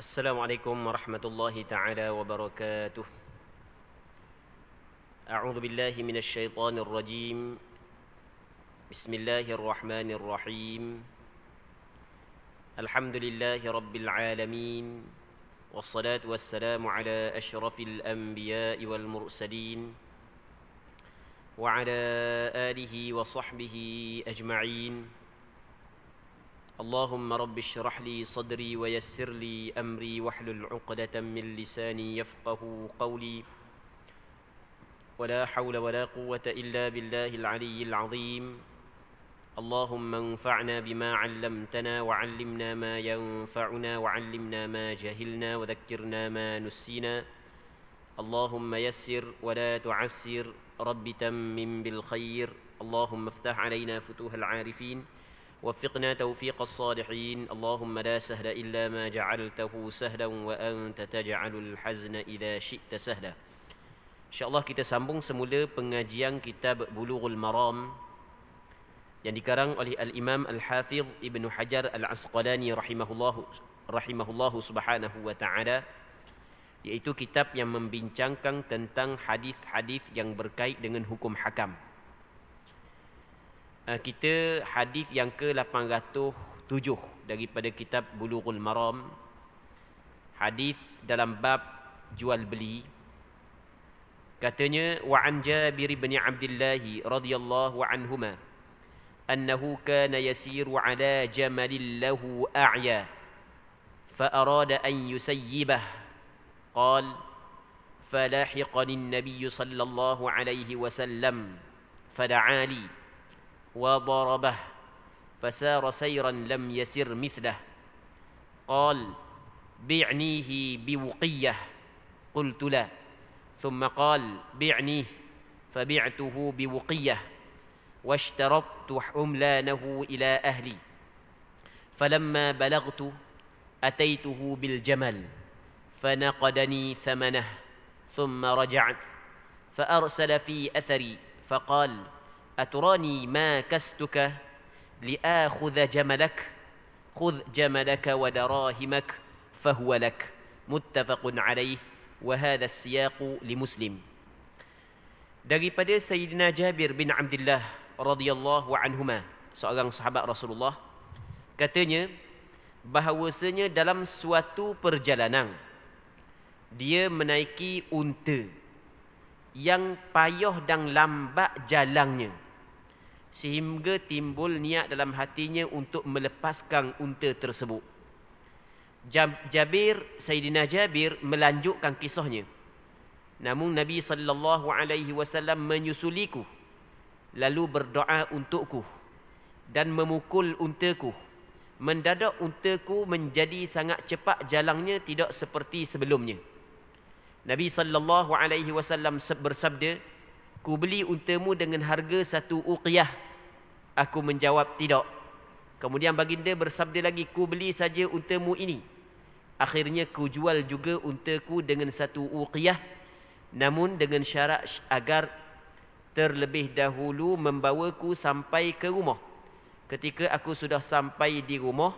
السلام عليكم ورحمة الله تعالى وبركاته أعوذ بالله من الشيطان الرجيم بسم الله الرحمن الرحيم الحمد لله رب العالمين والصلاة والسلام على أشرف الأنبياء والمرسلين وعلى آله وصحبه أجمعين اللهم رب اشرح لي صدري ويسر لي أمري واحلل عقدة من لساني يفقه قولي ولا حول ولا قوة إلا بالله العلي العظيم اللهم انفعنا بما علمتنا وعلمنا ما ينفعنا وعلمنا ما جهلنا وذكرنا ما نسينا اللهم يسر ولا تعسر رب تمم بالخير اللهم افتح علينا فتوح العارفين وفقنا توفيق الصالحين اللهم لا سهل إلا ما جعلته سهلا وأنت تجعل الحزن إذا شئت سهلا InsyaAllah kita sambung semula pengajian kitab Bulughul Maram yang dikarang oleh Al-Imam Al-Hafiz Ibn Hajar Al-Asqalani rahimahullah rahimahullah subhanahu wa ta'ala Iaitu kitab yang membincangkan tentang hadis-hadis yang berkait dengan hukum hakam Eh, kita hadis yang ke-807 daripada kitab Bulughul Maram hadis dalam bab jual beli katanya wa an Jabir bin Abdullah radhiyallahu anhuma annahu kana yasiru ala jamalil lahu a'ya fa arada an yusayyibah qal فلاحقني النبي sallallahu alaihi wasallam وسلم وضربه فسار سيرا لم يسر مثله قال بعنيه بوقيه قلت لا ثم قال بعنيه فبعته بوقيه واشترطت حملانه الى اهلي فلما بلغت اتيته بالجمل فنقدني ثمنه ثم رجعت فارسل في اثري فقال أتراني ما كستك لآخذ جملك خذ جملك ودراهمك فهو لك متفق عليه وهذا السياق Muslim. daripada Sayyidina Jabir bin Abdullah radhiyallahu anhuma seorang sahabat Rasulullah katanya bahawasanya dalam suatu perjalanan dia menaiki unta yang payoh dan lambat jalannya sehingga timbul niat dalam hatinya untuk melepaskan unta tersebut Jabir Sayyidina Jabir melanjutkan kisahnya namun Nabi sallallahu alaihi wasallam menyusuliku lalu berdoa untukku dan memukul untaku mendadak untaku menjadi sangat cepat jalannya tidak seperti sebelumnya Nabi sallallahu alaihi wasallam bersabda, "Ku beli untamu dengan harga satu uqiyah." Aku menjawab, "Tidak." Kemudian baginda bersabda lagi, "Ku beli saja untamu ini." Akhirnya ku jual juga untaku dengan satu uqiyah namun dengan syarat agar terlebih dahulu membawaku sampai ke rumah. Ketika aku sudah sampai di rumah,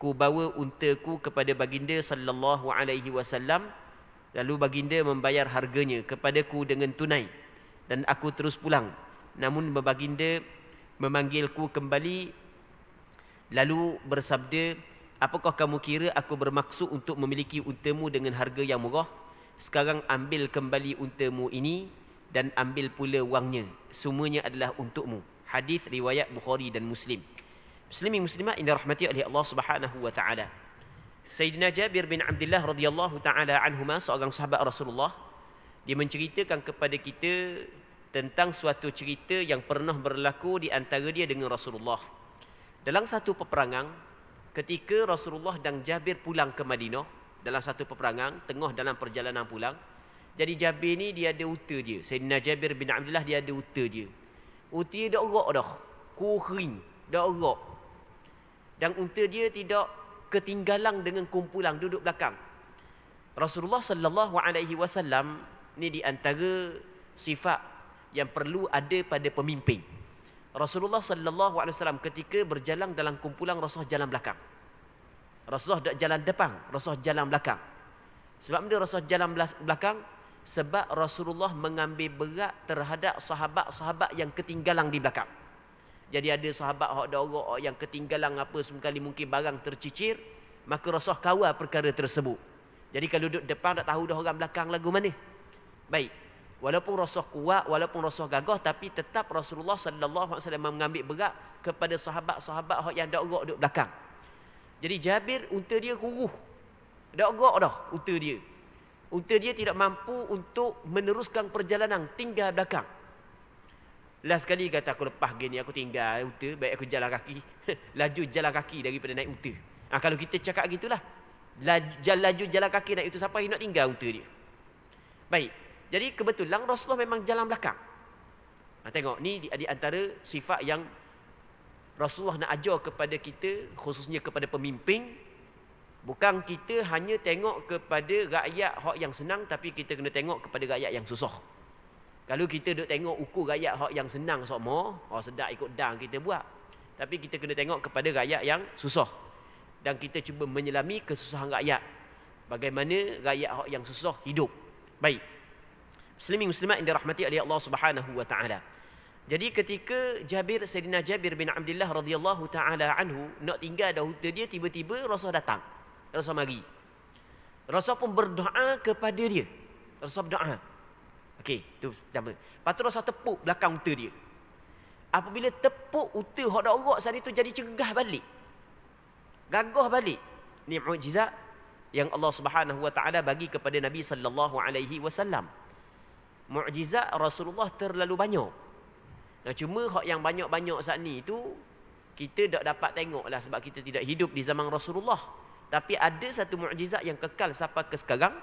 ku bawa untaku kepada baginda sallallahu alaihi wasallam Lalu baginda membayar harganya kepadaku dengan tunai dan aku terus pulang. Namun baginda memanggilku kembali lalu bersabda, "Apakah kamu kira aku bermaksud untuk memiliki untamu dengan harga yang murah? Sekarang ambil kembali untamu ini dan ambil pula wangnya. Semuanya adalah untukmu." Hadis riwayat Bukhari dan Muslim. Muslimin muslimat yang dirahmati Allah Subhanahu wa taala. Sayyidina Jabir bin Abdullah radhiyallahu taala anhuma seorang sahabat Rasulullah dia menceritakan kepada kita tentang suatu cerita yang pernah berlaku di antara dia dengan Rasulullah. Dalam satu peperangan ketika Rasulullah dan Jabir pulang ke Madinah dalam satu peperangan tengah dalam perjalanan pulang jadi Jabir ni dia ada uta dia. Sayyidina Jabir bin Abdullah dia ada uta dia. Uta dia dah orok dah. Kuhin. Dah orok. Dan unta dia tidak ketinggalan dengan kumpulan duduk belakang. Rasulullah sallallahu alaihi wasallam ni di antara sifat yang perlu ada pada pemimpin. Rasulullah sallallahu alaihi wasallam ketika berjalan dalam kumpulan Rasulullah jalan belakang. Rasulullah tak jalan depan, Rasulullah jalan belakang. Sebab dia Rasulullah jalan belakang sebab Rasulullah mengambil berat terhadap sahabat-sahabat yang ketinggalan di belakang. Jadi ada sahabat hak dorok hak yang ketinggalan apa sekali mungkin barang tercicir, maka rasah kawal perkara tersebut. Jadi kalau duduk depan tak tahu dah orang belakang lagu mana. Baik. Walaupun rasah kuat, walaupun rasah gagah tapi tetap Rasulullah sallallahu alaihi wasallam mengambil berat kepada sahabat-sahabat hak yang dorok duduk belakang. Jadi Jabir unta dia kuruh. Dorok dah unta dia. Unta dia tidak mampu untuk meneruskan perjalanan tinggal belakang. Last kali kata aku lepas gini aku tinggal uta baik aku jalan kaki. laju jalan kaki daripada naik uta. Ha, kalau kita cakap gitulah. Laju, jalan laju jalan kaki naik uta siapa nak tinggal uta dia. Baik. Jadi kebetulan Rasulullah memang jalan belakang. Ha, tengok ni di, di antara sifat yang Rasulullah nak ajar kepada kita khususnya kepada pemimpin bukan kita hanya tengok kepada rakyat hak yang senang tapi kita kena tengok kepada rakyat yang susah. Kalau kita duk tengok ukur rakyat hak yang senang sama, oh sedak ikut dang kita buat. Tapi kita kena tengok kepada rakyat yang susah. Dan kita cuba menyelami kesusahan rakyat. Bagaimana rakyat hak yang susah hidup. Baik. Muslimin muslimat yang dirahmati oleh Allah Subhanahu wa taala. Jadi ketika Jabir Sayyidina Jabir bin Abdullah radhiyallahu taala anhu nak tinggal dah hutan dia tiba-tiba Rasul datang. Rasul mari. Rasul pun berdoa kepada dia. Rasul berdoa. Okey, tu pertama. Lepas tu Rasulullah tepuk belakang unta dia. Apabila tepuk unta hodok rok sana tu jadi cegah balik. Gagah balik. Ni mukjizat yang Allah Subhanahu wa taala bagi kepada Nabi sallallahu alaihi wasallam. Mukjizat Rasulullah terlalu banyak. Nah, cuma hok yang banyak-banyak saat ni itu kita tak dapat tengok lah sebab kita tidak hidup di zaman Rasulullah. Tapi ada satu mukjizat yang kekal sampai ke sekarang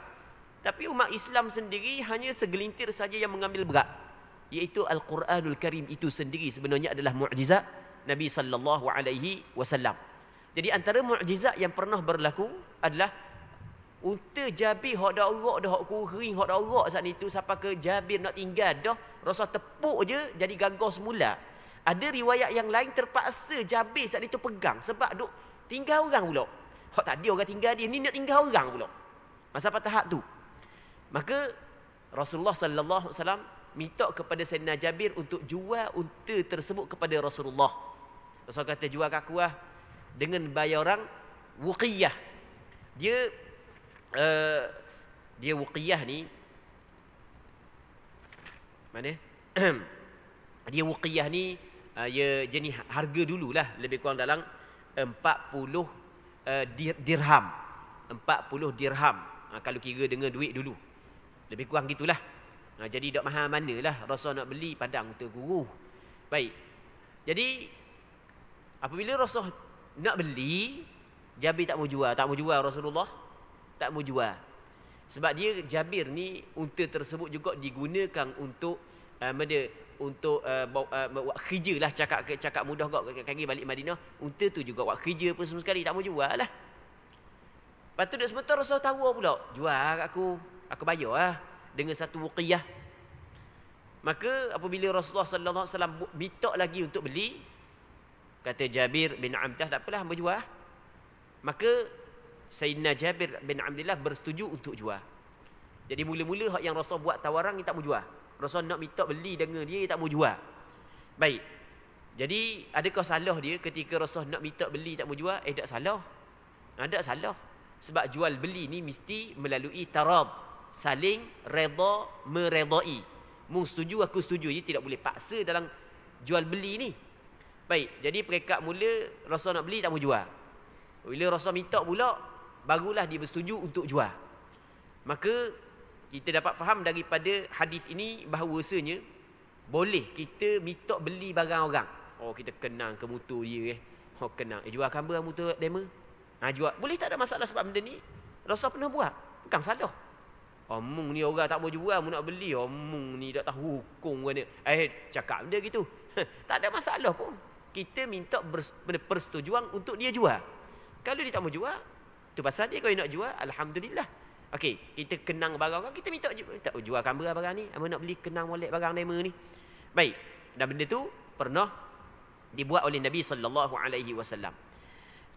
tapi umat Islam sendiri hanya segelintir saja yang mengambil berat. Iaitu Al-Quranul Karim itu sendiri sebenarnya adalah mu'jizat Nabi sallallahu alaihi wasallam. Jadi antara mu'jizat yang pernah berlaku adalah unta Jabir hak dah orok dah hak kuring hak dah orok saat itu siapa ke Jabir nak tinggal dah rasa tepuk je jadi gagal semula. Ada riwayat yang lain terpaksa Jabir saat itu pegang sebab duk tinggal orang pula. Hak tadi orang tinggal dia ni nak tinggal orang pula. Masa apa tahap tu? Maka Rasulullah sallallahu alaihi wasallam minta kepada Sayyidina Jabir untuk jual unta tersebut kepada Rasulullah. Rasul kata jual aku lah dengan orang wuqiyah. Dia uh, dia wuqiyah ni mana? dia wuqiyah ni uh, eh, ia ya, jenis harga dululah lebih kurang dalam 40 uh, eh, dirham. 40 dirham. Uh, kalau kira dengan duit dulu. Lebih kurang gitulah. Ha, jadi tak mahal manalah Rasul nak beli padang untuk guru. Baik. Jadi apabila Rasul nak beli, Jabir tak mau jual. Tak mau jual Rasulullah. Tak mau jual. Sebab dia Jabir ni unta tersebut juga digunakan untuk uh, eh, mana untuk uh, buat kerja lah cakap, cakap mudah kot kaki balik Madinah unta tu juga buat kerja pun semua sekali tak mau jual lah lepas tu dia sebentar Rasulullah tahu pula jual kat aku aku bayar lah dengan satu wuqiyah maka apabila Rasulullah sallallahu alaihi wasallam minta lagi untuk beli kata Jabir bin Amtah tak apalah hamba jual lah. maka Sayyidina Jabir bin Abdullah bersetuju untuk jual jadi mula-mula hak yang Rasul buat tawaran dia tak mau jual Rasul nak minta beli dengan dia dia tak mau jual baik jadi adakah salah dia ketika Rasul nak minta beli tak mau jual eh tak salah ada ah, salah sebab jual beli ni mesti melalui tarab saling redha meredai mu setuju aku setuju jadi tidak boleh paksa dalam jual beli ni baik jadi perekat mula Rasul nak beli tak mau jual bila Rasul minta pula barulah dia bersetuju untuk jual maka kita dapat faham daripada hadis ini bahawa bahawasanya boleh kita minta beli barang orang oh kita kenang ke motor dia eh oh kenang eh, jual kamba motor demo ha jual boleh tak ada masalah sebab benda ni rasa pernah buat bukan salah Omong oh, ni orang tak mau jual, mau nak beli. Omong oh, ni tak tahu hukum kan dia. Eh, cakap dia gitu. tak ada masalah pun. Kita minta persetujuan untuk dia jual. Kalau dia tak mau jual, tu pasal dia kalau dia nak jual, Alhamdulillah. Okey, kita kenang barang kan, kita minta jual. Tak jual kan barang ni, apa nak beli kenang molek barang nama ni. Baik, dan benda tu pernah dibuat oleh Nabi sallallahu alaihi wasallam.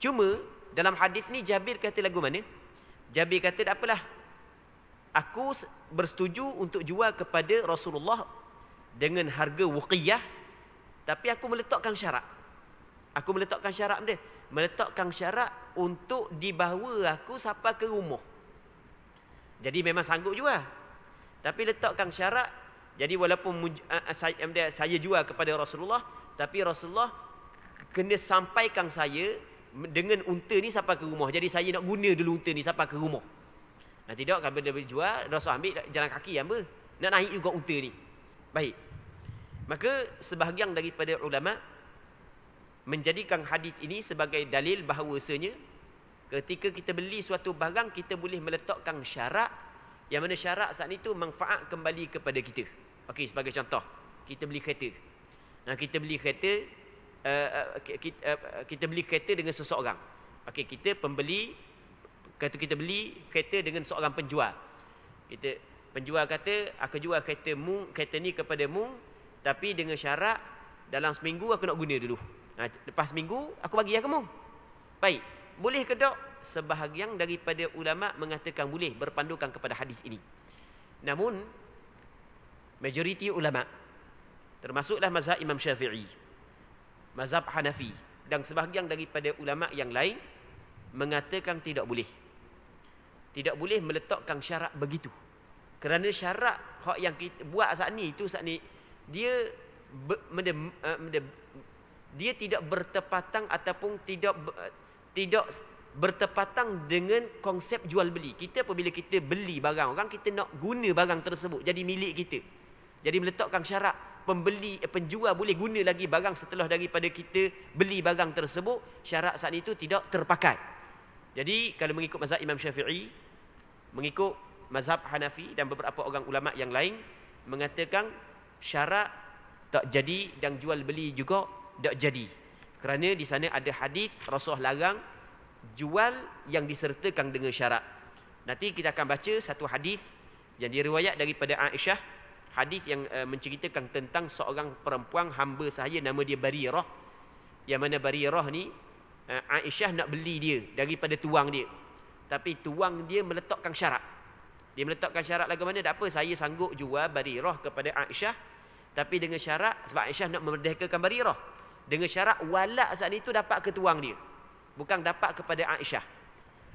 Cuma dalam hadis ni Jabir kata lagu mana? Jabir kata tak apalah, aku bersetuju untuk jual kepada Rasulullah dengan harga wuqiyah tapi aku meletakkan syarat aku meletakkan syarat dia meletakkan syarat untuk dibawa aku sampai ke rumah jadi memang sanggup jual tapi letakkan syarat jadi walaupun saya, jual kepada Rasulullah tapi Rasulullah kena sampaikan saya dengan unta ni sampai ke rumah jadi saya nak guna dulu unta ni sampai ke rumah Nah, tidak kalau benda boleh jual, Rasul ambil jalan kaki yang apa? Nak naik juga unta ni. Baik. Maka sebahagian daripada ulama menjadikan hadis ini sebagai dalil bahawasanya ketika kita beli suatu barang kita boleh meletakkan syarat yang mana syarat saat itu manfaat kembali kepada kita. Okey sebagai contoh, kita beli kereta. Nah, kita beli kereta uh, eh, uh, eh, kita, uh, eh, kita beli kereta dengan seseorang. Okey kita pembeli Kata kita beli kereta dengan seorang penjual. Kita penjual kata, aku jual kereta mu, kereta ni kepada mu tapi dengan syarat dalam seminggu aku nak guna dulu. Ha, lepas seminggu aku bagi lah kamu. Baik. Boleh ke tak? Sebahagian daripada ulama mengatakan boleh berpandukan kepada hadis ini. Namun majoriti ulama termasuklah mazhab Imam Syafi'i, mazhab Hanafi dan sebahagian daripada ulama yang lain mengatakan tidak boleh tidak boleh meletakkan syarat begitu kerana syarat hak yang kita buat saat ni itu saat ni dia be, mende, uh, dia tidak bertepatan ataupun tidak uh, tidak bertepatan dengan konsep jual beli kita apabila kita beli barang orang kita nak guna barang tersebut jadi milik kita jadi meletakkan syarat pembeli eh, penjual boleh guna lagi barang setelah daripada kita beli barang tersebut syarat saat itu tidak terpakai jadi kalau mengikut mazhab Imam Syafi'i, mengikut mazhab Hanafi dan beberapa orang ulama yang lain mengatakan syarat tak jadi dan jual beli juga tak jadi. Kerana di sana ada hadis Rasulullah larang jual yang disertakan dengan syarat. Nanti kita akan baca satu hadis yang diriwayat daripada Aisyah hadis yang eh, menceritakan tentang seorang perempuan hamba saya nama dia Barirah yang mana Barirah ni Eh, Aisyah nak beli dia daripada tuang dia. Tapi tuang dia meletakkan syarat. Dia meletakkan syarat lagu mana? Tak apa, saya sanggup jual Barirah kepada Aisyah. Tapi dengan syarat, sebab Aisyah nak memerdekakan Barirah. Dengan syarat walak saat itu dapat ke tuang dia. Bukan dapat kepada Aisyah.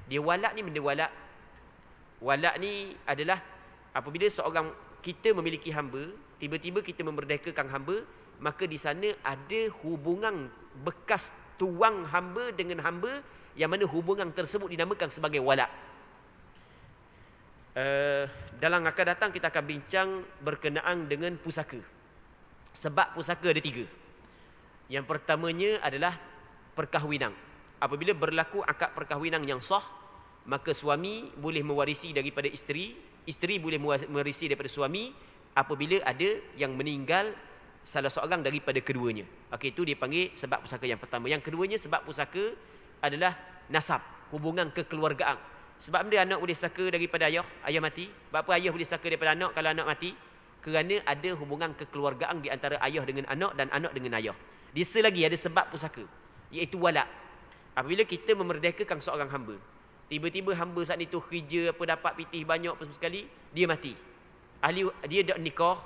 Dia walak ni benda walak. Walak ni adalah apabila seorang kita memiliki hamba, tiba-tiba kita memerdekakan hamba, maka di sana ada hubungan bekas tuang hamba dengan hamba yang mana hubungan tersebut dinamakan sebagai wala. Uh, dalam akan datang kita akan bincang berkenaan dengan pusaka. Sebab pusaka ada tiga. Yang pertamanya adalah perkahwinan. Apabila berlaku akad perkahwinan yang sah, maka suami boleh mewarisi daripada isteri, isteri boleh mewarisi daripada suami apabila ada yang meninggal salah seorang daripada keduanya. Okey itu dia panggil sebab pusaka yang pertama. Yang keduanya sebab pusaka adalah nasab, hubungan kekeluargaan. Sebab dia anak boleh saka daripada ayah, ayah mati. apa ayah boleh saka daripada anak kalau anak mati? Kerana ada hubungan kekeluargaan di antara ayah dengan anak dan anak dengan ayah. Di sini lagi ada sebab pusaka iaitu walak. Apabila kita memerdekakan seorang hamba, tiba-tiba hamba saat itu kerja apa dapat pitih banyak apa sekali, dia mati. Ahli dia dak nikah,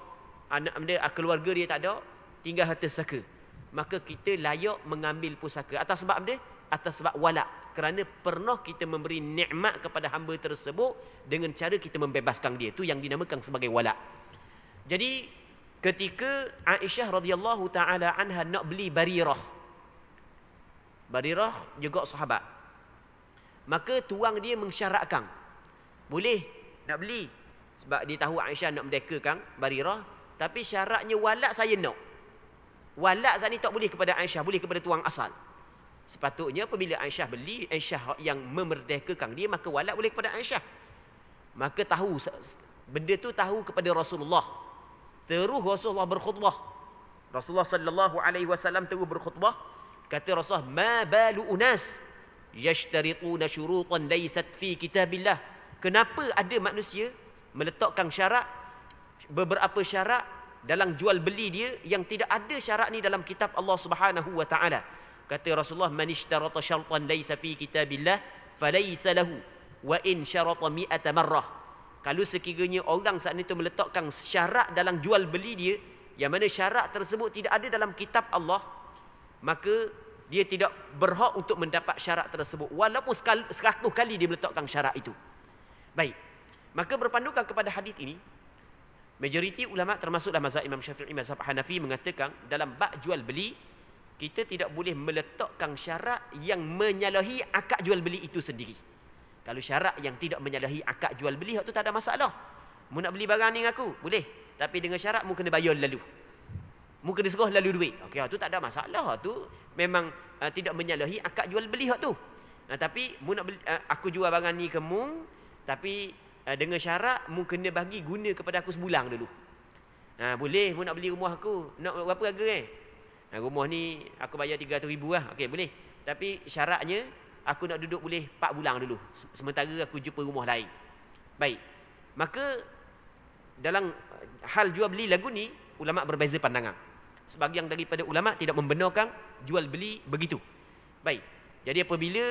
anak dia ah, keluarga dia tak ada tinggal harta saka maka kita layak mengambil pusaka atas sebab dia atas sebab wala kerana pernah kita memberi nikmat kepada hamba tersebut dengan cara kita membebaskan dia itu yang dinamakan sebagai wala jadi ketika Aisyah radhiyallahu taala anha nak beli barirah barirah juga sahabat maka tuang dia mensyaratkan boleh nak beli sebab dia tahu Aisyah nak merdekakan barirah tapi syaratnya walak saya nak. Walak saya ni tak boleh kepada Aisyah, boleh kepada tuang asal. Sepatutnya apabila Aisyah beli, Aisyah yang memerdekakan dia, maka walak boleh kepada Aisyah. Maka tahu, benda tu tahu kepada Rasulullah. Terus Rasulullah berkhutbah. Rasulullah sallallahu alaihi wasallam terus berkhutbah. Kata Rasulullah, "Ma balu unas yashtariquna syurutan laysat fi kitabillah." Kenapa ada manusia meletakkan syarat beberapa syarat dalam jual beli dia yang tidak ada syarat ni dalam kitab Allah Subhanahu wa taala. Kata Rasulullah man ishtarata syartan laysa fi kitabillah falaysa lahu wa in syarata mi'ata marrah. Kalau sekiranya orang saat itu meletakkan syarat dalam jual beli dia yang mana syarat tersebut tidak ada dalam kitab Allah maka dia tidak berhak untuk mendapat syarat tersebut walaupun sekali, seratus kali dia meletakkan syarat itu. Baik. Maka berpandukan kepada hadis ini, Majoriti ulama termasuklah mazhab Imam Syafi'i mazhab Hanafi mengatakan dalam bab jual beli kita tidak boleh meletakkan syarat yang menyalahi akad jual beli itu sendiri. Kalau syarat yang tidak menyalahi akad jual beli itu tak ada masalah. Mu nak beli barang ni dengan aku, boleh. Tapi dengan syarat mu kena bayar lalu. Mu kena serah lalu duit. Okey, itu tak ada masalah Itu memang uh, tidak menyalahi akad jual beli Itu. Nah, tapi mu nak beli, uh, aku jual barang ni ke mu tapi uh, dengan syarat mu kena bagi guna kepada aku sebulan dulu. Ha, boleh mu nak beli rumah aku. Nak berapa harga eh? Ha, rumah ni aku bayar 300 ribu lah. Okey boleh. Tapi syaratnya aku nak duduk boleh 4 bulan dulu. Sementara aku jumpa rumah lain. Baik. Maka dalam hal jual beli lagu ni ulama berbeza pandangan. Sebagian daripada ulama tidak membenarkan jual beli begitu. Baik. Jadi apabila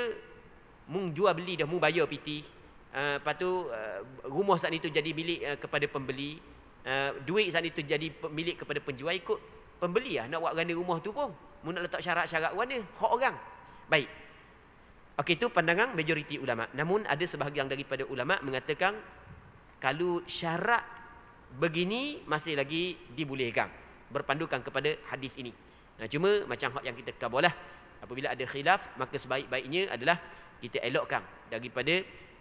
mung jual beli dah mung bayar piti, Ah, lepas tu uh, rumah saat itu jadi milik uh, kepada pembeli uh, duit saat itu jadi milik kepada penjual ikut pembeli lah nak buat ganda rumah tu pun mu nak letak syarat-syarat mana hak orang baik Ok itu pandangan majoriti ulama. Namun ada sebahagian daripada ulama mengatakan kalau syarat begini masih lagi dibolehkan berpandukan kepada hadis ini. Nah, cuma macam hak yang kita kabullah apabila ada khilaf maka sebaik-baiknya adalah kita elokkan daripada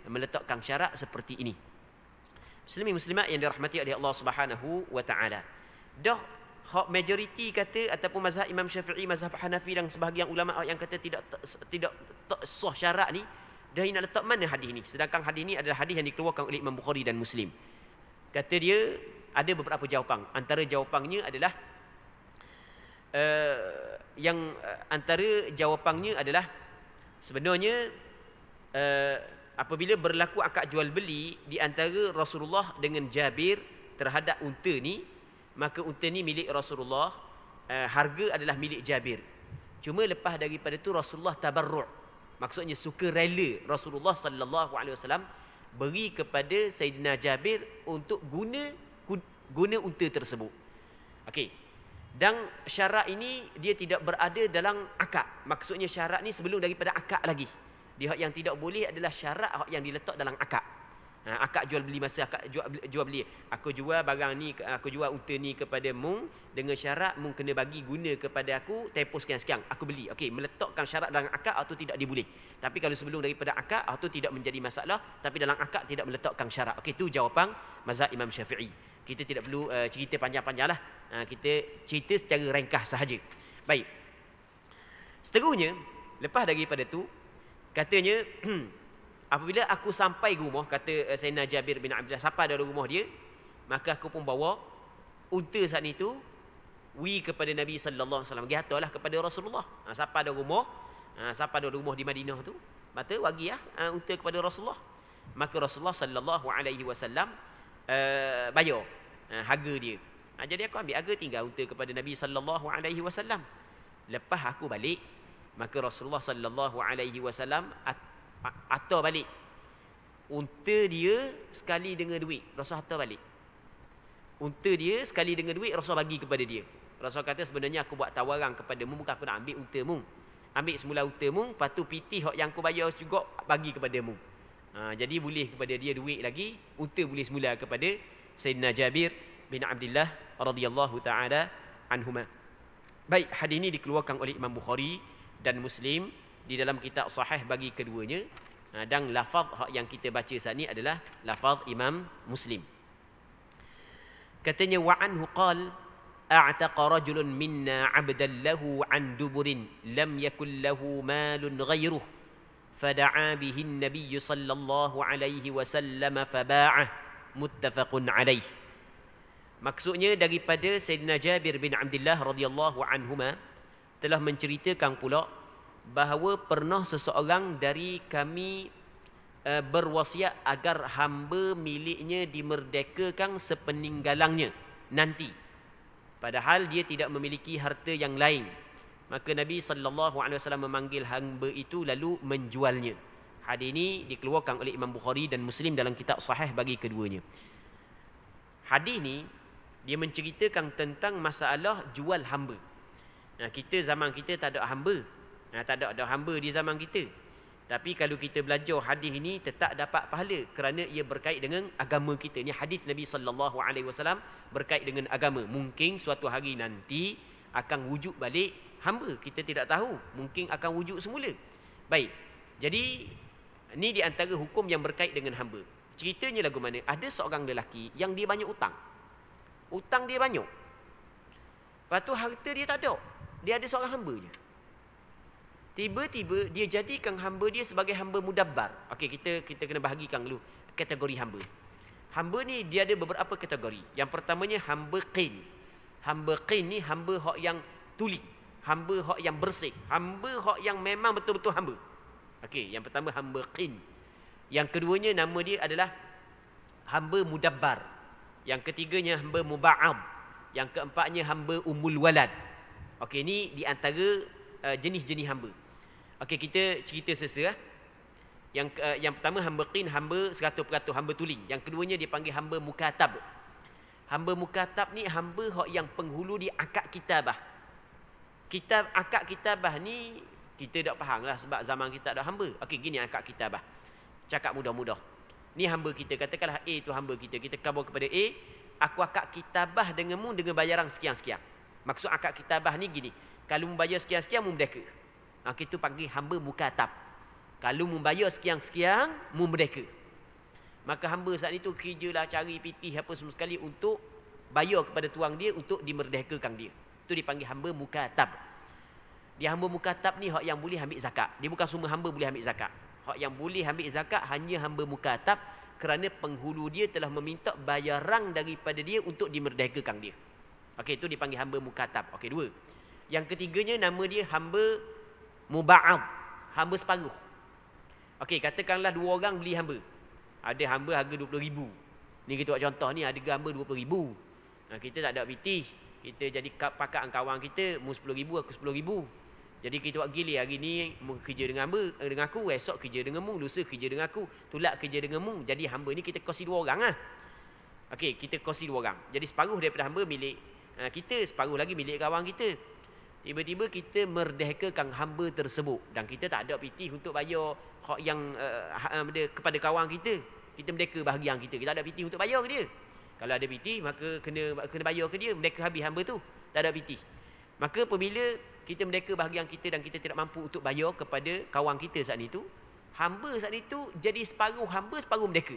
meletakkan syarat seperti ini. Muslimin muslimat yang dirahmati oleh Allah Subhanahu wa taala. Dah hak majoriti kata ataupun mazhab Imam Syafi'i, mazhab Hanafi dan sebahagian ulama yang kata tidak tidak tak sah syarat ni, dah nak letak mana hadis ni? Sedangkan hadis ni adalah hadis yang dikeluarkan oleh Imam Bukhari dan Muslim. Kata dia ada beberapa jawapan. Antara jawapannya adalah uh, yang uh, antara jawapannya adalah sebenarnya uh, apabila berlaku akad jual beli di antara Rasulullah dengan Jabir terhadap unta ni maka unta ni milik Rasulullah uh, harga adalah milik Jabir cuma lepas daripada tu Rasulullah tabarru' maksudnya suka rela Rasulullah sallallahu alaihi wasallam beri kepada Saidina Jabir untuk guna guna unta tersebut okey dan syarat ini dia tidak berada dalam akad maksudnya syarat ni sebelum daripada akad lagi dia yang tidak boleh adalah syarat yang diletak dalam akad ha, akad jual beli masa akad jual, jual beli aku jual barang ni aku jual unta ni kepada mu dengan syarat mu kena bagi guna kepada aku tempoh sekian sekian aku beli okey meletakkan syarat dalam akad atau tidak diboleh tapi kalau sebelum daripada akad atau tidak menjadi masalah tapi dalam akad tidak meletakkan syarat okey tu jawapan mazhab imam syafi'i kita tidak perlu uh, cerita panjang-panjang lah. Uh, kita cerita secara ringkas sahaja. Baik. Seterusnya, lepas daripada tu. Katanya apabila aku sampai rumah kata eh, Sayyidina Jabir bin Abdullah sampai dari rumah dia maka aku pun bawa unta saat itu wi kepada Nabi sallallahu alaihi wasallam. Gihatalah kepada Rasulullah. Ha sampai dari rumah ha sampai dari rumah di Madinah tu mata wagilah ya ha, unta kepada Rasulullah. Maka Rasulullah sallallahu alaihi wasallam eh, bayar ha, harga dia. Ha, jadi aku ambil harga tinggal unta kepada Nabi sallallahu alaihi wasallam. Lepas aku balik maka Rasulullah sallallahu alaihi wasallam at- at- balik unta dia sekali dengan duit Rasul hantar balik unta dia sekali dengan duit Rasul bagi kepada dia Rasul kata sebenarnya aku buat tawaran kepada mu bukan aku nak ambil unta mu ambil semula unta mu lepas tu piti hok yang aku bayar juga bagi kepada mu ha, jadi boleh kepada dia duit lagi unta boleh semula kepada Sayyidina Jabir bin Abdullah radhiyallahu taala anhuma baik hadis ini dikeluarkan oleh Imam Bukhari dan Muslim di dalam kitab sahih bagi keduanya ha, dan lafaz yang kita baca saat ini adalah lafaz Imam Muslim. Katanya wa anhu qal a'taqa rajulun minna 'abdan lahu 'an duburin lam yakul lahu malun ghayruh fada'a bihi an-nabiy sallallahu alaihi wasallam faba'a muttafaqun alaih. Maksudnya daripada Sayyidina Jabir bin Abdullah radhiyallahu anhuma telah menceritakan pula bahawa pernah seseorang dari kami uh, berwasiat agar hamba miliknya dimerdekakan sepeninggalannya nanti padahal dia tidak memiliki harta yang lain maka nabi saw memanggil hamba itu lalu menjualnya hadis ini dikeluarkan oleh imam bukhari dan muslim dalam kitab sahih bagi keduanya hadis ini dia menceritakan tentang masalah jual hamba Nah ya, kita zaman kita tak ada hamba. Ha, tak ada ada hamba di zaman kita. Tapi kalau kita belajar hadis ini tetap dapat pahala kerana ia berkait dengan agama kita. Ini hadis Nabi sallallahu alaihi wasallam berkait dengan agama. Mungkin suatu hari nanti akan wujud balik hamba. Kita tidak tahu. Mungkin akan wujud semula. Baik. Jadi ini di antara hukum yang berkait dengan hamba. Ceritanya lagu mana? Ada seorang lelaki yang dia banyak utang. Utang dia banyak. Lepas tu harta dia tak ada. Dia ada seorang hamba je. Tiba-tiba dia jadikan hamba dia sebagai hamba mudabbar. Okey, kita kita kena bahagikan dulu kategori hamba. Hamba ni dia ada beberapa kategori. Yang pertamanya hamba qin. Hamba qin ni hamba hak yang tuli, hamba hak yang bersih, hamba hak yang memang betul-betul hamba. Okey, yang pertama hamba qin. Yang keduanya nama dia adalah hamba mudabbar. Yang ketiganya hamba muba'ab. Yang keempatnya hamba umul walad. Okey ni di antara uh, jenis-jenis hamba. Okey kita cerita sesa eh. Yang uh, yang pertama hamba qin, hamba seratus 100% hamba tuling. Yang keduanya panggil hamba mukatab. Hamba mukatab ni hamba hok yang penghulu di akad kitabah. Kitab akad kitabah ni kita tak faham lah sebab zaman kita tak ada hamba. Okey gini akad kitabah. Cakap mudah-mudah. Ni hamba kita katakanlah A tu hamba kita. Kita kabur kepada A, aku akad kitabah denganmu dengan bayaran sekian-sekian. Maksud akad kitabah ni gini. Kalau membayar sekian-sekian, memerdeka. Ha, ah, itu panggil hamba mukatab. Kalau membayar sekian-sekian, memerdeka. Maka hamba saat itu kerjalah cari pitih apa semua sekali untuk bayar kepada tuang dia untuk dimerdekakan dia. Itu dipanggil hamba mukatab. Di hamba mukatab ni hak yang boleh ambil zakat. Dia bukan semua hamba boleh ambil zakat. Hak yang boleh ambil zakat hanya hamba mukatab kerana penghulu dia telah meminta bayaran daripada dia untuk dimerdekakan dia. Okey itu dipanggil hamba mukatab. Okey dua. Yang ketiganya nama dia hamba muba'ad. Hamba separuh. Okey katakanlah dua orang beli hamba. Ada hamba harga ribu. Ni kita buat contoh ni ada hamba 20,000. Nah, ha, kita tak ada piti. Kita jadi pakat kawan kita, mu 10,000 aku ribu. Jadi kita buat gili hari ni kerja dengan hamba eh, dengan aku, esok kerja dengan mu, lusa kerja dengan aku, tulak kerja dengan mu. Jadi hamba ni kita kosi dua orang lah. Okey, kita kosi dua orang. Jadi separuh daripada hamba milik ha, kita separuh lagi milik kawan kita tiba-tiba kita merdekakan hamba tersebut dan kita tak ada piti untuk bayar hak yang uh, ha, kepada kawan kita kita merdeka bahagian kita kita tak ada piti untuk bayar ke dia kalau ada piti maka kena kena bayar ke dia mereka habis hamba tu tak ada piti. maka apabila kita merdeka bahagian kita dan kita tidak mampu untuk bayar kepada kawan kita saat itu hamba saat itu jadi separuh hamba separuh merdeka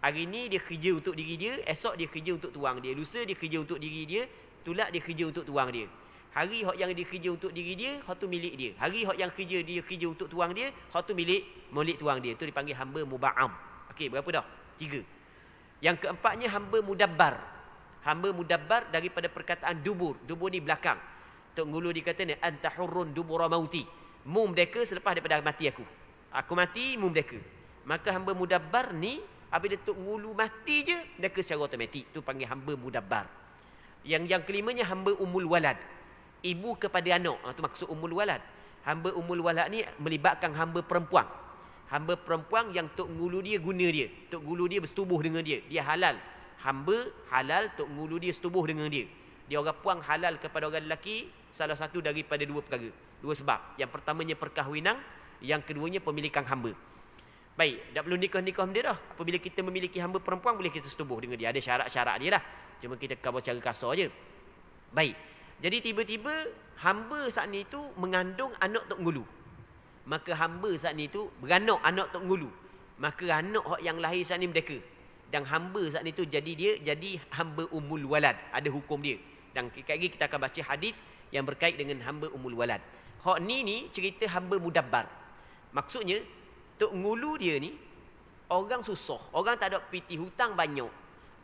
Hari ni dia kerja untuk diri dia, esok dia kerja untuk tuang dia. Lusa dia kerja untuk diri dia, tulak dia kerja untuk tuang dia. Hari hak yang dia kerja untuk diri dia, hak tu milik dia. Hari hak yang kerja dia kerja untuk tuang dia, hak tu milik milik tuang dia. Tu dipanggil hamba muba'am. Okey, berapa dah? Tiga. Yang keempatnya hamba mudabbar. Hamba mudabbar daripada perkataan dubur. Dubur ni belakang. Tok Ngulu dia kata ni, antahurrun dubura mauti. Mu merdeka selepas daripada mati aku. Aku mati, mu merdeka. Maka hamba mudabbar ni, Apabila tu Ngulu mati je, neraka secara automatik. tu panggil hamba mudabbar. Yang yang kelimanya hamba umul walad. Ibu kepada anak. Itu ha, maksud umul walad. Hamba umul walad ni melibatkan hamba perempuan. Hamba perempuan yang Tok Ngulu dia guna dia. Tok Ngulu dia bersetubuh dengan dia. Dia halal. Hamba halal Tok Ngulu dia setubuh dengan dia. Dia orang puan halal kepada orang lelaki salah satu daripada dua perkara. Dua sebab. Yang pertamanya perkahwinan. Yang keduanya pemilikan hamba. Baik, tak perlu nikah-nikah dia dah. Apabila kita memiliki hamba perempuan, boleh kita setubuh dengan dia. Ada syarat-syarat dia lah. Cuma kita kabar secara kasar je. Baik. Jadi tiba-tiba, hamba saat ni tu mengandung anak Tok Ngulu. Maka hamba saat ni tu beranak anak Tok Ngulu. Maka anak yang lahir saat ni merdeka. Dan hamba saat ni tu jadi dia, jadi hamba umul walad. Ada hukum dia. Dan kali lagi kita akan baca hadis yang berkait dengan hamba umul walad. Hak ni ni cerita hamba mudabbar. Maksudnya, Tok ngulu dia ni orang susah, orang tak ada piti hutang banyak.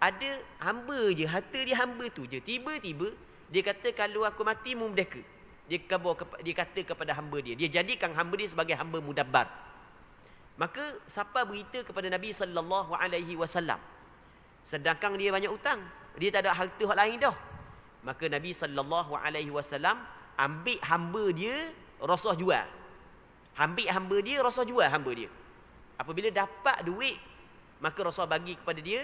Ada hamba je, harta dia hamba tu je. Tiba-tiba dia kata kalau aku mati mu merdeka. Dia kabur dia kata kepada hamba dia. Dia jadikan hamba dia sebagai hamba mudabbar. Maka siapa berita kepada Nabi sallallahu alaihi wasallam. Sedangkan dia banyak hutang. Dia tak ada harta hak lain dah. Maka Nabi sallallahu alaihi wasallam ambil hamba dia rasuah jual ambil hamba dia rasul jual hamba dia apabila dapat duit maka rasul bagi kepada dia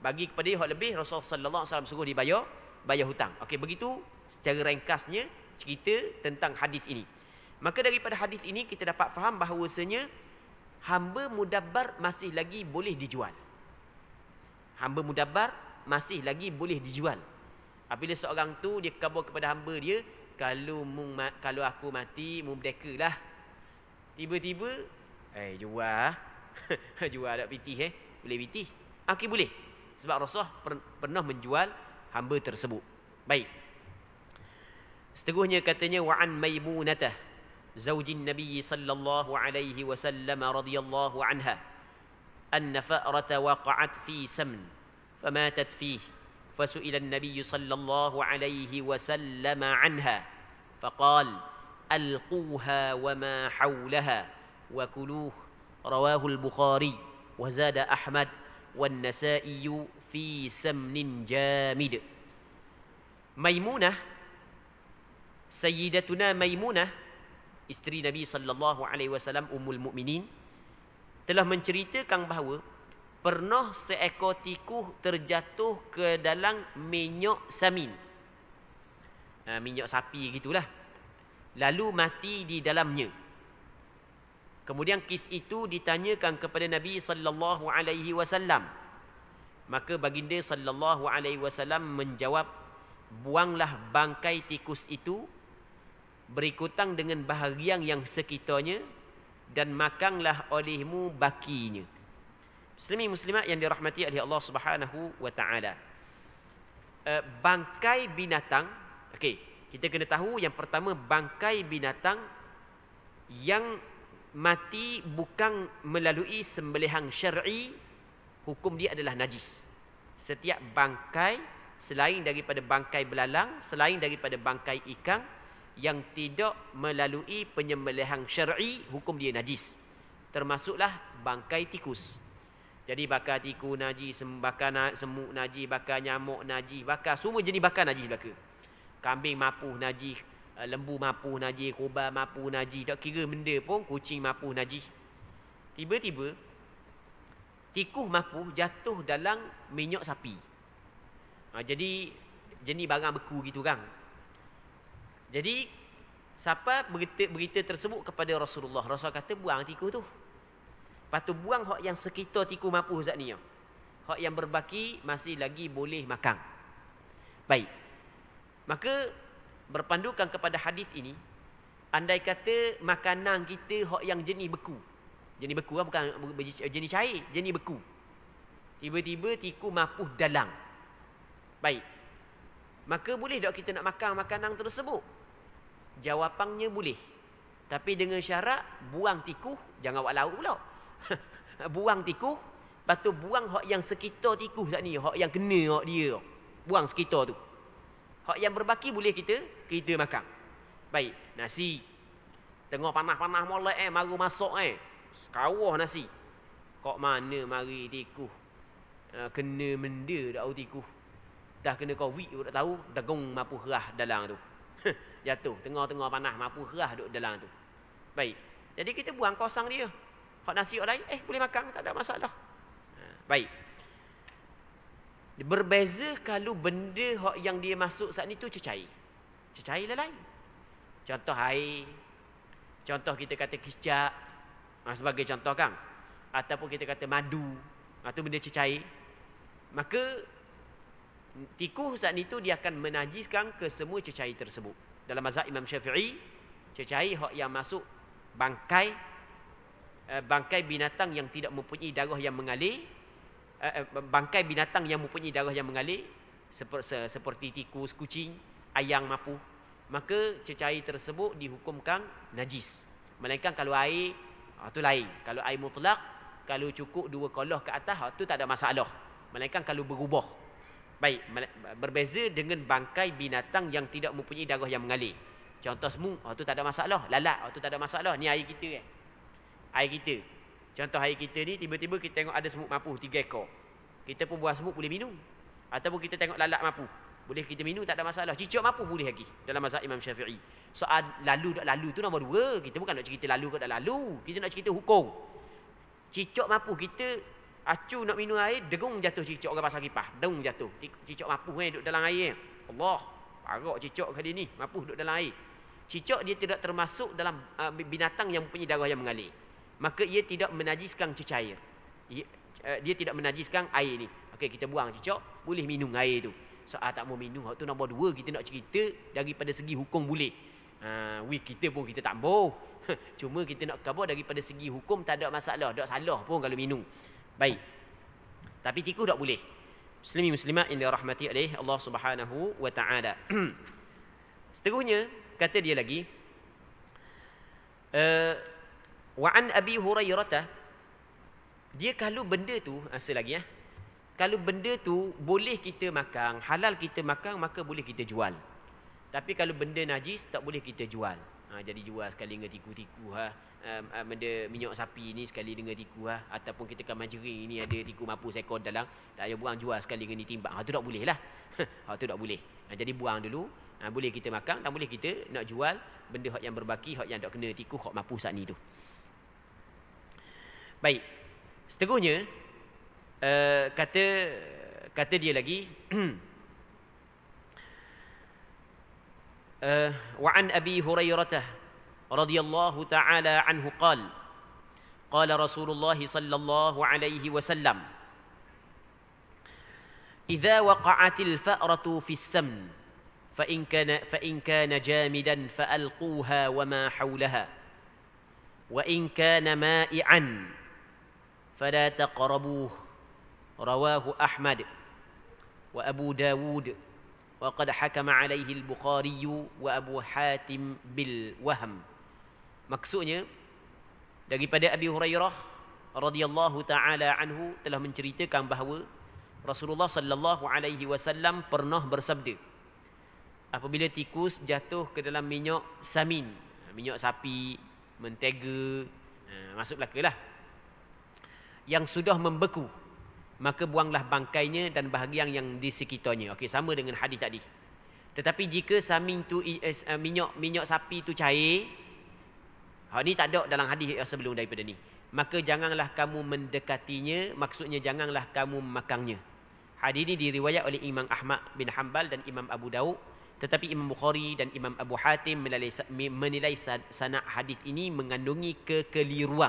bagi kepada dia yang lebih rasul sallallahu alaihi wasallam suruh dibayar bayar hutang okey begitu secara ringkasnya cerita tentang hadis ini maka daripada hadis ini kita dapat faham bahawasanya hamba mudabbar masih lagi boleh dijual hamba mudabbar masih lagi boleh dijual apabila seorang tu dia kabur kepada hamba dia kalau mung, kalau aku mati mu berdekalah Tiba-tiba Eh jual ah. Jual ada piti eh Boleh piti ah, Okey boleh Sebab Rasulullah pernah menjual Hamba tersebut Baik Seterusnya katanya Wa'an maimunatah Zawjin Nabi sallallahu alaihi wasallam radhiyallahu anha أن فأرة وقعت في سمن فماتت فيه فسئل النبي صلى الله عليه وسلم عنها فقال القوها وما حولها وكلوه رواه البخاري وزاد احمد والنسائي في سمن جامد ميمونه سيدتنا ميمونه استري نبي صلى الله عليه وسلم ام المؤمنين telah menceritakan bahawa pernah seekor tikus terjatuh ke dalam minyak samin. minyak sapi gitulah lalu mati di dalamnya kemudian kis itu ditanyakan kepada Nabi sallallahu alaihi wasallam maka baginda sallallahu alaihi wasallam menjawab buanglah bangkai tikus itu berikutan dengan bahagian yang sekitarnya dan makanglah olehmu bakinya Muslimin muslimat yang dirahmati oleh Allah Subhanahu wa eh, bangkai binatang okey kita kena tahu yang pertama bangkai binatang yang mati bukan melalui sembelihan syar'i hukum dia adalah najis. Setiap bangkai selain daripada bangkai belalang, selain daripada bangkai ikan yang tidak melalui penyembelihan syar'i hukum dia najis. Termasuklah bangkai tikus. Jadi bakar tikus najis, bakar semut najis, bakar nyamuk najis, bakar semua jenis bakar najis belaka kambing mampu naji eh, lembu mampu naji kuba mampu naji tak kira benda pun kucing mampu naji tiba-tiba tikus mampu jatuh dalam minyak sapi ha, jadi jenis barang beku gitu kan jadi siapa berita, berita tersebut kepada Rasulullah Rasul kata buang tikus tu Lepas tu buang hak yang sekitar tikus mampu zat ni Hak yang berbaki masih lagi boleh makan Baik Maka berpandukan kepada hadis ini, andai kata makanan kita hok yang jenis beku. Jenis beku lah, bukan jenis cair, jenis beku. Tiba-tiba tiku mapuh dalang. Baik. Maka boleh tak kita nak makan makanan tersebut? Jawapannya boleh. Tapi dengan syarat buang tikuh, jangan buat lauk pula. buang tikuh, lepas buang hok yang sekitar tikuh tak ni, hok yang kena hok dia. Buang sekitar tu. Hak yang berbaki boleh kita kita makan. Baik, nasi. Tengah panah-panah molek eh, baru masuk eh. Sekawah nasi. Kok mana mari tikuh. Eh, kena menda dak au tikuh. Dah kena covid pun tak tahu, degung mampu herah dalam tu. Jatuh tengah-tengah panah mampu herah duk dalam tu. Baik. Jadi kita buang kosong dia. Hak nasi orang lain eh boleh makan tak ada masalah. Eh, baik. Berbeza kalau benda yang dia masuk saat ni tu cecair. Cecair lah lain. Contoh air. Contoh kita kata kicap. Ha, sebagai contoh kan. Ataupun kita kata madu. Itu ha, benda cecair. Maka tikuh saat ni tu dia akan menajiskan ke semua cecair tersebut. Dalam mazhab Imam Syafi'i, cecair yang masuk bangkai eh, bangkai binatang yang tidak mempunyai darah yang mengalir Eh, eh, bangkai binatang yang mempunyai darah yang mengalir seperti, seperti tikus, kucing, ayam mapu maka cecair tersebut dihukumkan najis melainkan kalau air itu ah, lain kalau air mutlak kalau cukup dua koloh ke atas itu ah, tak ada masalah melainkan kalau berubah baik berbeza dengan bangkai binatang yang tidak mempunyai darah yang mengalir contoh semu itu ah, tak ada masalah lalat itu tak ada masalah ni air kita kan air kita Contoh air kita ni tiba-tiba kita tengok ada semut mampu tiga ekor. Kita pun buah semut boleh minum. Ataupun kita tengok lalat mampu, Boleh kita minum tak ada masalah. Cicak mampu boleh lagi dalam masa Imam Syafi'i. Soal lalu tak lalu tu nombor dua. Kita bukan nak cerita lalu ke tak lalu. Kita nak cerita hukum. Cicak mampu kita acu nak minum air degung jatuh cicak orang pasar kipas. Degung jatuh. Cicak mapuh eh duduk dalam air. Allah. Parok cicak kali ni mampu duduk dalam air. Cicak dia tidak termasuk dalam ah, binatang yang punya darah yang mengalir maka ia tidak menajiskan cecair. Ia, eh, dia tidak menajiskan air ni. Okey kita buang cecok, boleh minum air tu. Soal ah, tak mau minum, waktu nombor dua kita nak cerita daripada segi hukum boleh. Ah, we kita pun kita tak mau. Cuma kita nak kabar daripada segi hukum tak ada masalah, tak salah pun kalau minum. Baik. Tapi tikus tak boleh. Muslimi muslimat yang dirahmati oleh Allah Subhanahu wa taala. Seterusnya kata dia lagi eh, Wa an Abi Hurairah dia kalau benda tu asal ah, lagi ya. Kalau benda tu boleh kita makan, halal kita makan maka boleh kita jual. Tapi kalau benda najis tak boleh kita jual. Ha, jadi jual sekali dengan tiku-tiku ha. benda minyak sapi ni sekali dengan tiku ha. Ataupun kita kan majeri ni ada tiku mampu seekor dalam. Tak payah buang jual sekali dengan ditimbang. Ha, tu tak boleh lah. ha, tu tak boleh. Ha, jadi buang dulu. Ha, boleh kita makan dan boleh kita nak jual benda hak yang berbaki, hak yang tak kena tiku, hak mampu saat ni tu. Baik. Seterusnya uh, kata kata dia lagi wa an Abi Hurairah radhiyallahu taala anhu qala qala Rasulullah sallallahu alaihi wasallam إذا وقعت الفأرة في السمن فإن كان فإن كان جامدا فألقوها وما حولها وإن كان مائعا rawahu فلا تقربوه رواه احمد وابو داود al Bukhari, wa Abu Hatim bil بالوهم maksudnya daripada Abi Hurairah radhiyallahu taala anhu telah menceritakan bahawa Rasulullah sallallahu alaihi wasallam pernah bersabda apabila tikus jatuh ke dalam minyak samin minyak sapi mentega masuklah ke lah yang sudah membeku maka buanglah bangkainya dan bahagian yang di sekitarnya okey sama dengan hadis tadi tetapi jika saming tu eh, eh, minyak minyak sapi tu cair ha ni tak ada dalam hadis yang sebelum daripada ni maka janganlah kamu mendekatinya maksudnya janganlah kamu memakannya hadis ini diriwayat oleh Imam Ahmad bin Hanbal dan Imam Abu Daud tetapi Imam Bukhari dan Imam Abu Hatim menilai, menilai hadis ini mengandungi kekeliruan.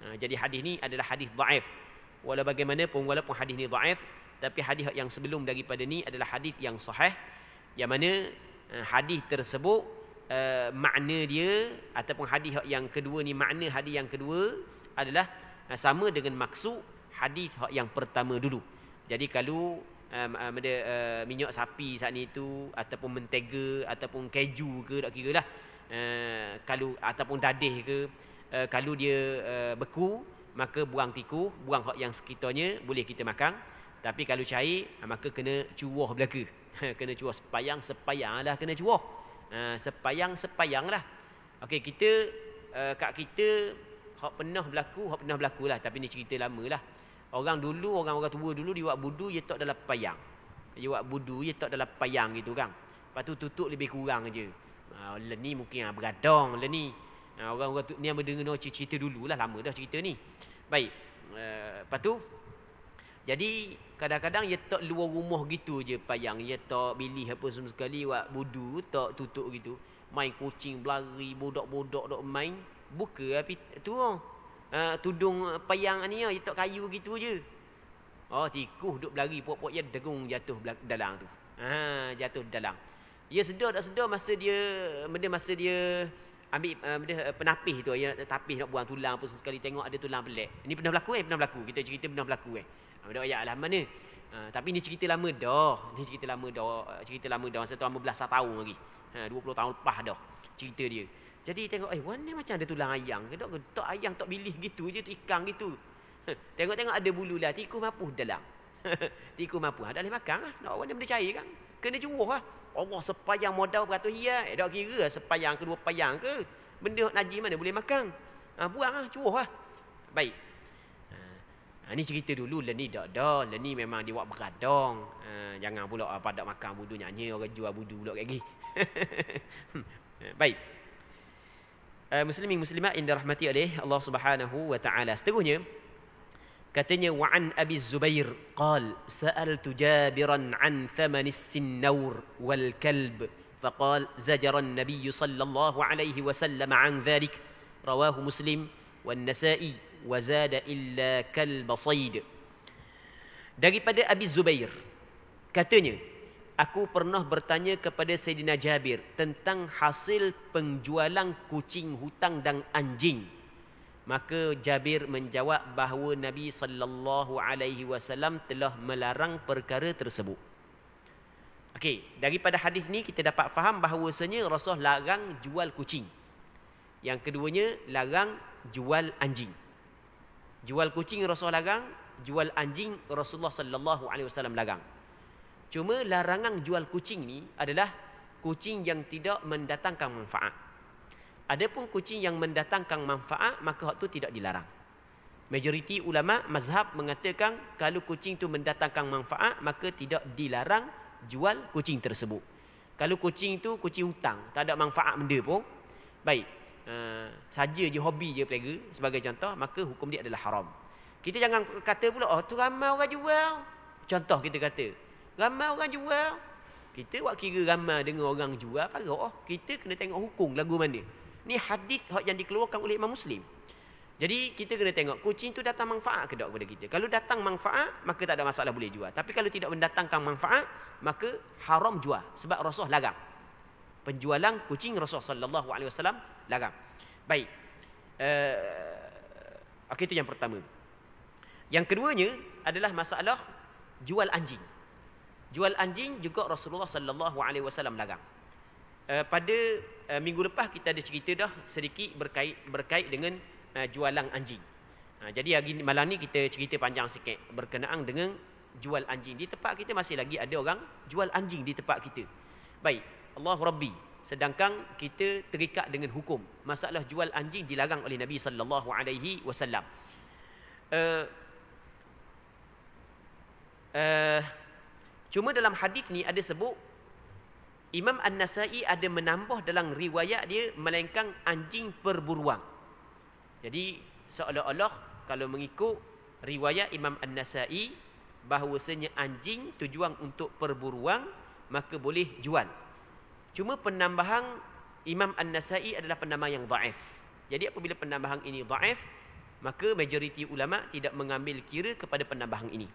Ha, jadi hadis ni adalah hadis dhaif. Walau bagaimana bagaimanapun walaupun hadis ni dhaif, tapi hadis yang sebelum daripada ni adalah hadis yang sahih yang mana ha, hadis tersebut uh, makna dia ataupun hadis yang kedua ni makna hadis yang kedua adalah uh, sama dengan maksud hadis yang pertama dulu. Jadi kalau um, ada uh, minyak sapi saat ni tu ataupun mentega ataupun keju ke tak kiralah uh, kalau ataupun dadih ke uh, kalau dia uh, beku maka buang tikuh buang hak yang sekitarnya boleh kita makan tapi kalau cair eh, maka kena cuah belaka kena cuah sepayang sepayang lah kena cuah uh, sepayang sepayang lah okey kita uh, kat kita hak pernah berlaku hak pernah berlaku lah tapi ni cerita lama lah orang dulu orang-orang tua dulu dia buat budu dia tak dalam payang dia buat budu dia tak dalam payang gitu kan lepas tu tutup lebih kurang aje. uh, ah, leni mungkin uh, ah, beradong leni Ha, orang-orang ha, ni yang mendengar no, cerita dulu lah lama dah cerita ni baik uh, lepas tu jadi kadang-kadang ia tak luar rumah gitu je payang ia tak bilih apa semua sekali buat budu tak tutup gitu main kucing berlari bodok-bodok dok main buka api tu uh, tudung payang ni oh, ia tak kayu gitu je oh tikus duk berlari puak-puak ia degung jatuh dalam tu ha, jatuh dalam ia sedar tak sedar masa dia benda masa dia ambil uh, dia, uh, tu ya tapih nak buang tulang pun sekali tengok ada tulang pelik ini pernah berlaku eh pernah berlaku kita cerita pernah berlaku eh ada ah, ayat lah mana uh, tapi ni cerita lama dah ni cerita lama dah uh, cerita lama dah masa tu ambil belasah tahun lagi ha, uh, 20 tahun lepas dah cerita dia jadi tengok eh warna macam ada tulang ayam ke tak tak ayam tak bilih gitu je ikan gitu tengok-tengok ada bulu lah tikus mampu dalam tikus mampu ada boleh makan lah nak warna benda cair kan kena juruh lah. Allah sepayang modal beratus ya. Eh, tak kira lah sepayang ke payang ke. Benda najis mana boleh makan. Ha, buang lah, juruh lah. Baik. Ha, ini ha, cerita dulu, leni lah tak ada. Lah leni memang dia buat beradong. Ha, jangan pula ha, ah, padak makan budu nyanyi, orang jual budu pula kaki. Hmm. Ha, baik. Ha, muslimin muslimat indah rahmati oleh Allah subhanahu wa ta'ala. Seterusnya, Katanya wa'an Abi Zubair qal sa'altu Jabiran an thamanis sinnaur wal kalb faqal zajara an-nabiy sallallahu alaihi wasallam an dhalik rawahu Muslim wan Nasa'i wa zada illa kalb sayd daripada Abi Zubair katanya aku pernah bertanya kepada Sayyidina Jabir tentang hasil penjualan kucing hutang dan anjing Maka Jabir menjawab bahawa Nabi sallallahu alaihi wasallam telah melarang perkara tersebut. Okey, daripada hadis ni kita dapat faham bahawasanya Rasul larang jual kucing. Yang keduanya larang jual anjing. Jual kucing Rasul larang, jual anjing Rasulullah sallallahu alaihi wasallam larang. Cuma larangan jual kucing ni adalah kucing yang tidak mendatangkan manfaat. Adapun kucing yang mendatangkan manfaat maka waktu tidak dilarang. Majoriti ulama mazhab mengatakan kalau kucing itu mendatangkan manfaat maka tidak dilarang jual kucing tersebut. Kalau kucing itu kucing hutang, tak ada manfaat benda pun. Baik. Uh, saja je hobi je pelaga sebagai contoh maka hukum dia adalah haram. Kita jangan kata pula oh tu ramai orang jual. Contoh kita kata ramai orang jual. Kita buat kira ramai dengan orang jual apa? Oh, kita kena tengok hukum lagu mana. Ini hadis yang dikeluarkan oleh Imam Muslim. Jadi kita kena tengok kucing itu datang manfaat ke tak kepada kita. Kalau datang manfaat maka tak ada masalah boleh jual. Tapi kalau tidak mendatangkan manfaat maka haram jual sebab Rasul Lagam. Penjualan kucing Rasul sallallahu alaihi wasallam Lagam. Baik. Uh, eh, okay, itu yang pertama. Yang keduanya adalah masalah jual anjing. Jual anjing juga Rasulullah sallallahu alaihi wasallam larang. Eh, pada uh, minggu lepas kita ada cerita dah sedikit berkait berkait dengan uh, eh, jualang anjing. Uh, jadi hari ni, malam ni kita cerita panjang sikit berkenaan dengan jual anjing. Di tempat kita masih lagi ada orang jual anjing di tempat kita. Baik, Allah Rabbi. Sedangkan kita terikat dengan hukum. Masalah jual anjing dilarang oleh Nabi sallallahu alaihi wasallam. cuma dalam hadis ni ada sebut Imam An-Nasai ada menambah dalam riwayat dia melengkang anjing perburuan. Jadi seolah-olah kalau mengikut riwayat Imam An-Nasai bahawasanya anjing tujuan untuk perburuan maka boleh jual. Cuma penambahan Imam An-Nasai adalah penambahan yang dhaif. Jadi apabila penambahan ini dhaif maka majoriti ulama tidak mengambil kira kepada penambahan ini.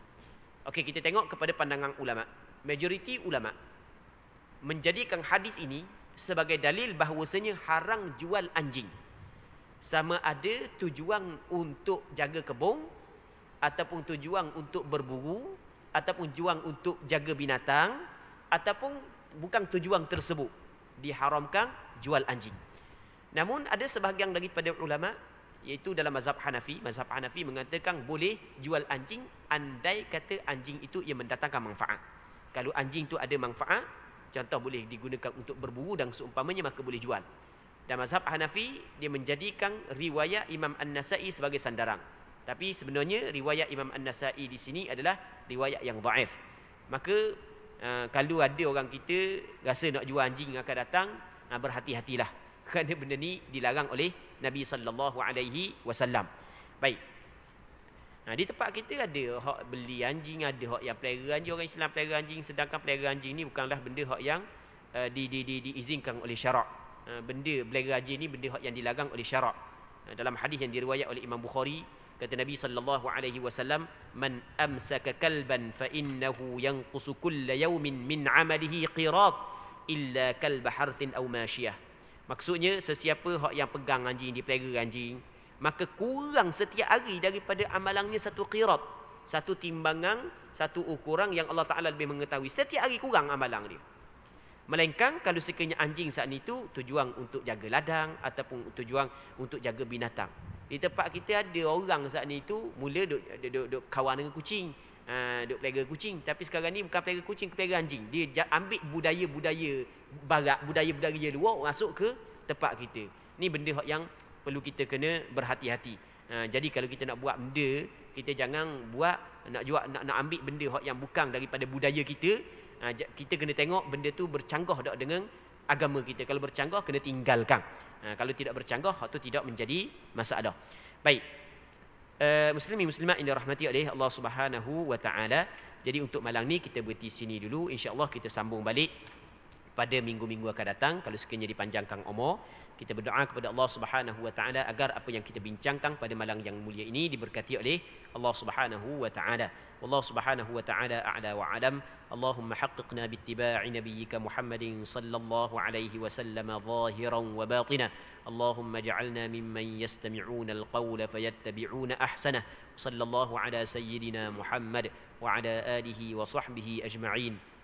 Okey kita tengok kepada pandangan ulama. Majoriti ulama menjadikan hadis ini sebagai dalil bahawasanya haram jual anjing sama ada tujuan untuk jaga kebun ataupun tujuan untuk berburu ataupun tujuan untuk jaga binatang ataupun bukan tujuan tersebut diharamkan jual anjing namun ada sebahagian lagi pada ulama iaitu dalam mazhab Hanafi mazhab Hanafi mengatakan boleh jual anjing andai kata anjing itu ia mendatangkan manfaat kalau anjing itu ada manfaat contoh boleh digunakan untuk berburu dan seumpamanya maka boleh jual. Dan mazhab Hanafi dia menjadikan riwayat Imam An-Nasa'i sebagai sandaran. Tapi sebenarnya riwayat Imam An-Nasa'i di sini adalah riwayat yang dhaif. Maka eh, kalau ada orang kita rasa nak jual anjing akan datang, eh, berhati-hatilah kerana benda ni dilarang oleh Nabi sallallahu alaihi wasallam. Baik. Ha, di tempat kita ada hak beli anjing, ada hak yang pelihara anjing, orang Islam pelihara anjing sedangkan pelihara anjing ni bukanlah benda hak yang uh, di, di, di, diizinkan oleh syarak. Ha, benda pelihara anjing ni benda hak yang dilarang oleh syarak. Ha, dalam hadis yang diriwayat oleh Imam Bukhari, kata Nabi sallallahu alaihi wasallam, "Man amsaka kalban fa innahu yanqusu kull yawmin min 'amalihi qirat illa kalb harthin aw mashiyah." Maksudnya sesiapa hak yang pegang anjing, dipelihara anjing, maka kurang setiap hari daripada amalannya satu qirat satu timbangan satu ukuran yang Allah Taala lebih mengetahui setiap hari kurang amalan dia melainkan kalau sekiranya anjing saat itu tujuan untuk jaga ladang ataupun tujuan untuk jaga binatang di tempat kita ada orang saat itu mula duk duk, duk, duk kawan dengan kucing uh, duk pelihara kucing tapi sekarang ni bukan pelihara kucing pelihara anjing dia j- ambil budaya-budaya barat budaya-budaya luar masuk ke tempat kita Ini benda yang perlu kita kena berhati-hati. Uh, jadi kalau kita nak buat benda, kita jangan buat nak jual nak, nak ambil benda yang bukan daripada budaya kita. Uh, kita kena tengok benda tu bercanggah tak dengan agama kita. Kalau bercanggah kena tinggalkan. Uh, kalau tidak bercanggah itu tidak menjadi masalah. Baik. Uh, eh, Muslimi muslimat yang dirahmati oleh Allah Subhanahu wa taala. Jadi untuk malam ni kita berhenti sini dulu. Insya-Allah kita sambung balik pada minggu-minggu akan datang kalau sekiranya dipanjangkan umur kita berdoa kepada Allah Subhanahu wa taala agar apa yang kita bincangkan pada malam yang mulia ini diberkati oleh Allah Subhanahu wa taala Allah subhanahu والله سبحانه وتعالى أعلى وعلم اللهم حققنا باتباع نبيك محمد صلى الله عليه وسلم wa وباطنا اللهم اجعلنا ممن يستمعون القول فيتبعون أحسنه صلى الله على سيدنا محمد وعلى آله وصحبه أجمعين